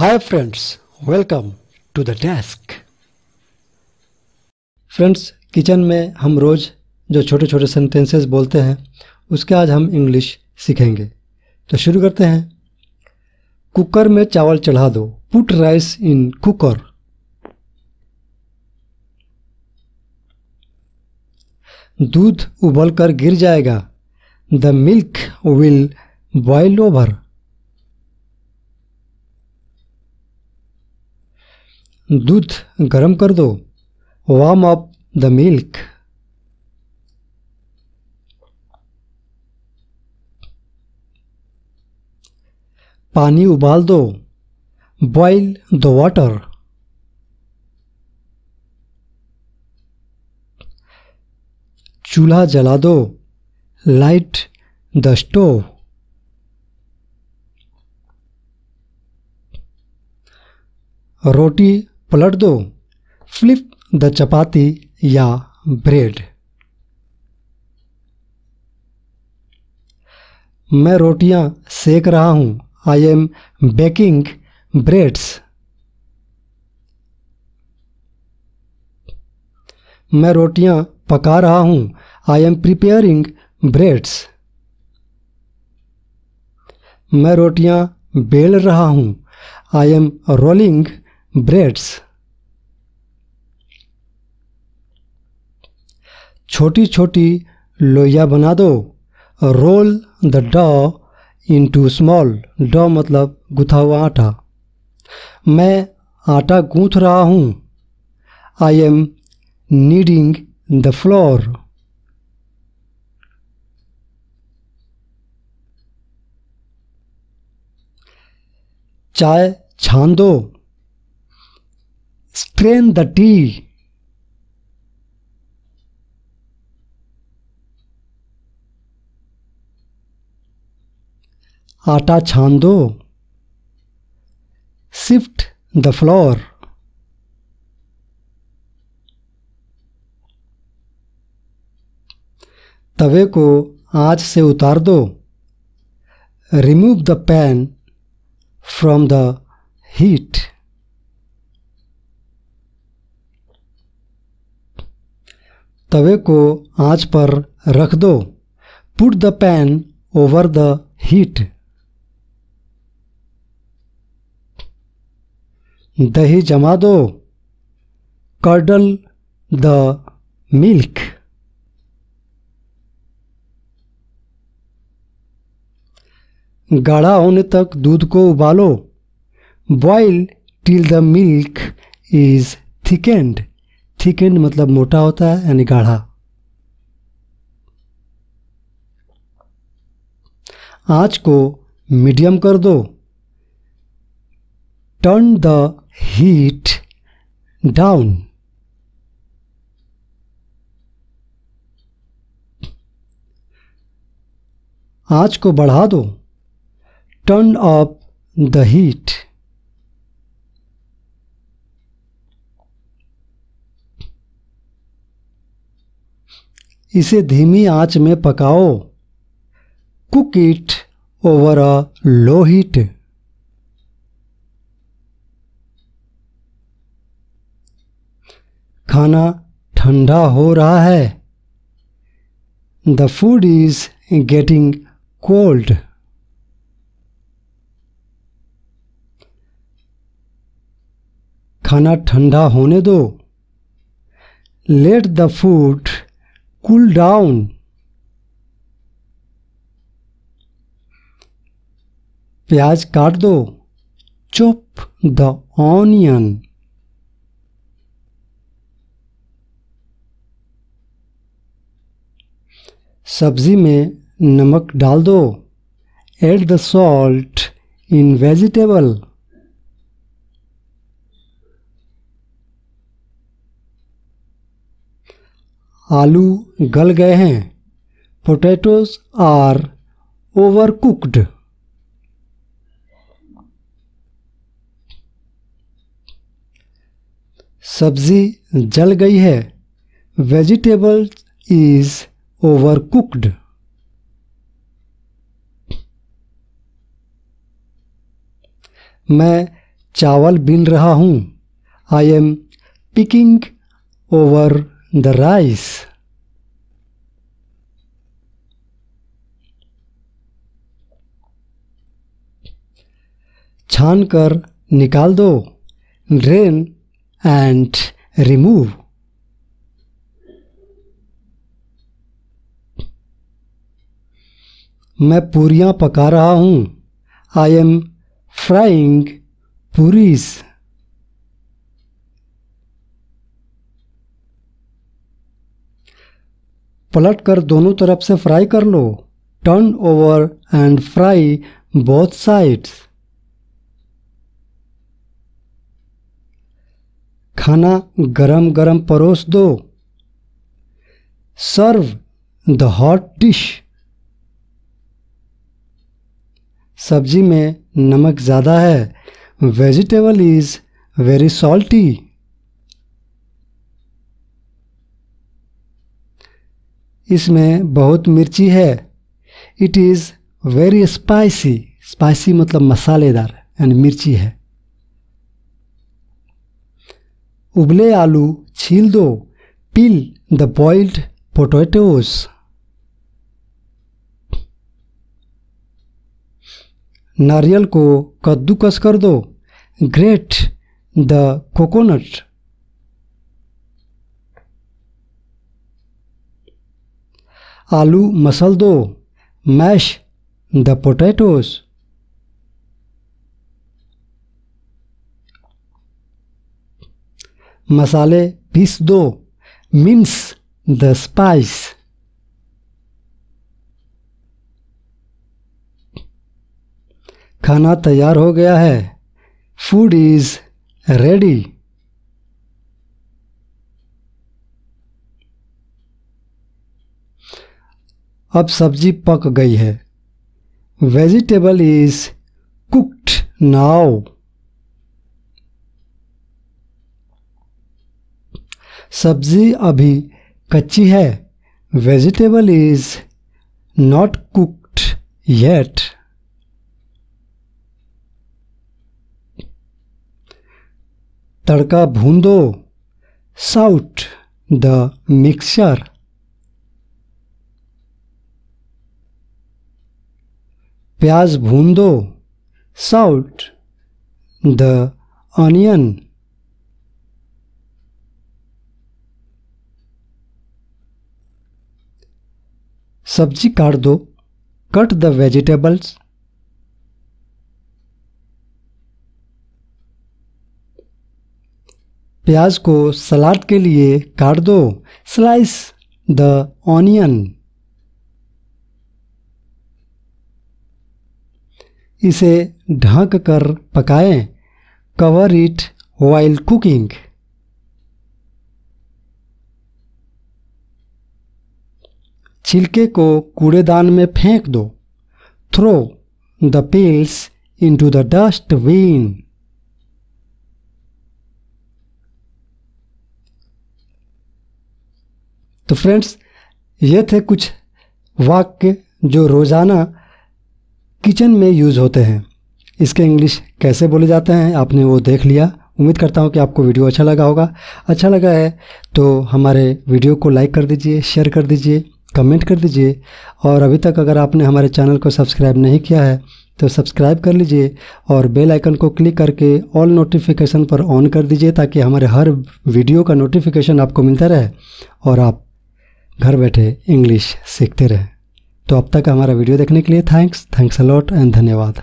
Hi friends welcome to the desk friends kitchen में हम रोज़ जो छोटे छोटे सेंटेंसेस बोलते हैं उसके आज हम इंग्लिश सीखेंगे तो शुरू करते हैं कुकर में चावल चढ़ा दो पुट राइस इन कुकर दूध उबल कर गिर जाएगा the milk will boil over दूध गर्म कर दो वार्म अप द मिल्क पानी उबाल दो बॉइल द वाटर चूल्हा जला दो लाइट द स्टोव रोटी पलट दो फ्लिप द चपाती या ब्रेड मैं रोटियां सेक रहा हूं आई एम बेकिंग ब्रेड्स मैं रोटियां पका रहा हूं आई एम प्रिपेयरिंग ब्रेड्स मैं रोटियां बेल रहा हूं आई एम रोलिंग ब्रेड्स छोटी छोटी लोइया बना दो रोल द डॉ इन टू स्मॉल डॉ मतलब गुथा हुआ आटा मैं आटा गूँथ रहा हूँ I am kneading the flour चाय छान दो strain the tea. आटा छान दो शिफ्ट द फ्लोर तवे को आंच से उतार दो remove the pan from the heat तवे को आंच पर रख दो put the pan over the heat दही जमा दो कर्डल द मिल्क गाढ़ा होने तक दूध को उबालो boil till the milk is thickened thickened मतलब मोटा होता है यानी गाढ़ा आंच को मीडियम कर दो टर्न द हीट डाउन आंच को बढ़ा दो टर्न ऑफ द हीट इसे धीमी आंच में पकाओ cook it over a low heat खाना ठंडा हो रहा है the food is getting cold खाना ठंडा होने दो let the food cool down. प्याज काट दो चुप द ऑनियन सब्जी में नमक डाल दो add the salt in vegetable आलू गल गए हैं पोटैटोज़ आर ओवर कुकड सब्जी जल गई है वेजिटेबल इज ओवर कुकड मैं चावल बीन रहा हूँ I am picking over the rice छान कर निकाल दो ड्रेन एंड रिमूव मैं पूरियाँ पका रहा हूँ आई एम फ्राइंग पूरीज़ पलट कर दोनों तरफ से फ्राई कर लो turn over and fry both sides खाना गरम गरम परोस दो सर्व द हॉट डिश सब्जी में नमक ज़्यादा है वेजिटेबल इज़ वेरी सॉल्टी इसमें बहुत मिर्ची है it is very spicy spicy मतलब मसालेदार यानी मिर्ची है उबले आलू छील दो पील द बॉइल्ड पोटैटोस नारियल को कद्दूकस कर दो ग्रेट द कोकोनट आलू मसल दो मैश द पोटैटोज़ मसाले पीस दो मिन्स द स्पाइस खाना तैयार हो गया है फूड इज़ रेडी अब सब्जी पक गई है वेजिटेबल इज कुक्ड नाउ सब्जी अभी कच्ची है vegetable is not cooked yet तड़का भून दो साउट द मिक्सचर प्याज भून दो सॉल्ट द ऑनियन सब्जी काट दो कट द वेजिटेबल्स प्याज को सलाद के लिए काट दो स्लाइस द ऑनियन इसे ढक कर पकाएं कवर इट वाइल कुकिंग छिलके को कूड़ेदान में फेंक दो throw the peels to the dustbin तो फ्रेंड्स ये थे कुछ वाक्य जो रोज़ाना किचन में यूज़ होते हैं इसके इंग्लिश कैसे बोले जाते हैं आपने वो देख लिया उम्मीद करता हूँ कि आपको वीडियो अच्छा लगा होगा अच्छा लगा है तो हमारे वीडियो को लाइक कर दीजिए शेयर कर दीजिए कमेंट कर दीजिए और अभी तक अगर आपने हमारे चैनल को सब्सक्राइब नहीं किया है तो सब्सक्राइब कर लीजिए और बेल आइकन को क्लिक करके ऑल नोटिफिकेशन पर ऑन कर दीजिए ताकि हमारे हर वीडियो का नोटिफिकेशन आपको मिलता रहे और आप घर बैठे इंग्लिश सीखते रहें तो अब तक हमारा वीडियो देखने के लिए थैंक्स थैंक्स अलॉट एंड धन्यवाद